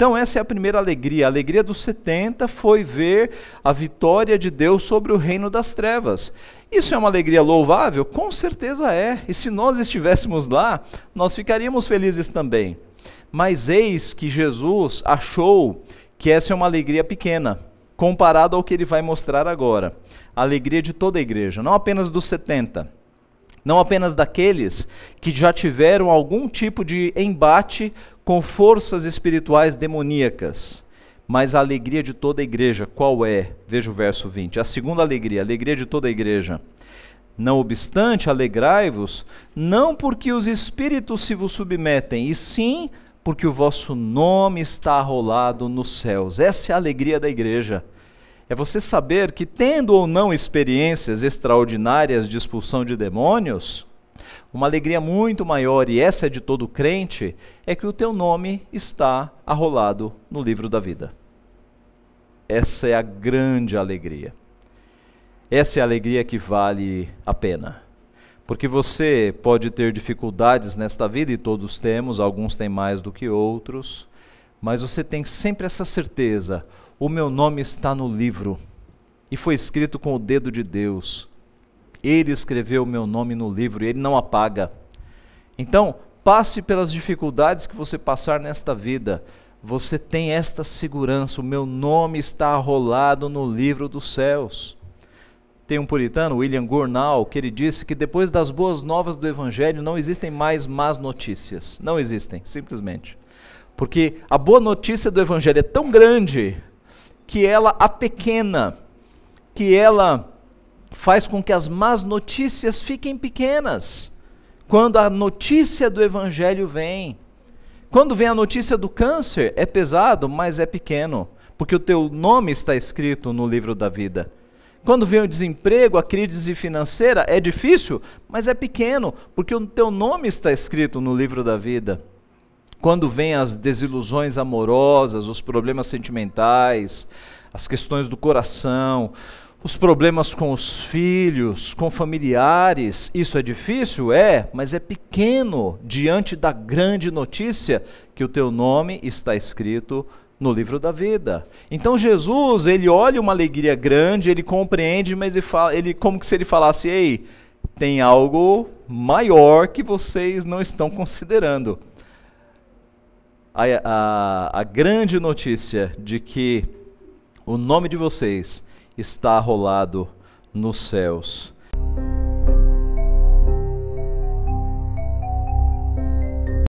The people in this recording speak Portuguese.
Então, essa é a primeira alegria. A alegria dos 70 foi ver a vitória de Deus sobre o reino das trevas. Isso é uma alegria louvável? Com certeza é. E se nós estivéssemos lá, nós ficaríamos felizes também. Mas eis que Jesus achou que essa é uma alegria pequena, comparado ao que ele vai mostrar agora. A alegria de toda a igreja, não apenas dos 70 não apenas daqueles que já tiveram algum tipo de embate com forças espirituais demoníacas. Mas a alegria de toda a igreja, qual é? Veja o verso 20. A segunda alegria, a alegria de toda a igreja. Não obstante, alegrai-vos, não porque os espíritos se vos submetem, e sim porque o vosso nome está arrolado nos céus. Essa é a alegria da igreja. É você saber que, tendo ou não experiências extraordinárias de expulsão de demônios, uma alegria muito maior, e essa é de todo crente, é que o teu nome está arrolado no livro da vida. Essa é a grande alegria. Essa é a alegria que vale a pena. Porque você pode ter dificuldades nesta vida, e todos temos, alguns têm mais do que outros, mas você tem sempre essa certeza: o meu nome está no livro e foi escrito com o dedo de Deus. Ele escreveu o meu nome no livro, ele não apaga. Então, passe pelas dificuldades que você passar nesta vida, você tem esta segurança: o meu nome está arrolado no livro dos céus. Tem um puritano, William Gurnall, que ele disse que depois das boas novas do Evangelho não existem mais más notícias. Não existem, simplesmente. Porque a boa notícia do Evangelho é tão grande que ela a pequena, que ela faz com que as más notícias fiquem pequenas. Quando a notícia do evangelho vem, quando vem a notícia do câncer, é pesado, mas é pequeno, porque o teu nome está escrito no livro da vida. Quando vem o desemprego, a crise financeira, é difícil, mas é pequeno, porque o teu nome está escrito no livro da vida. Quando vem as desilusões amorosas, os problemas sentimentais, as questões do coração, os problemas com os filhos, com familiares, isso é difícil? É, mas é pequeno diante da grande notícia que o teu nome está escrito no livro da vida. Então Jesus, ele olha uma alegria grande, ele compreende, mas ele, fala, ele como que se ele falasse: "Ei, tem algo maior que vocês não estão considerando". a, a, a grande notícia de que o nome de vocês está rolado nos céus.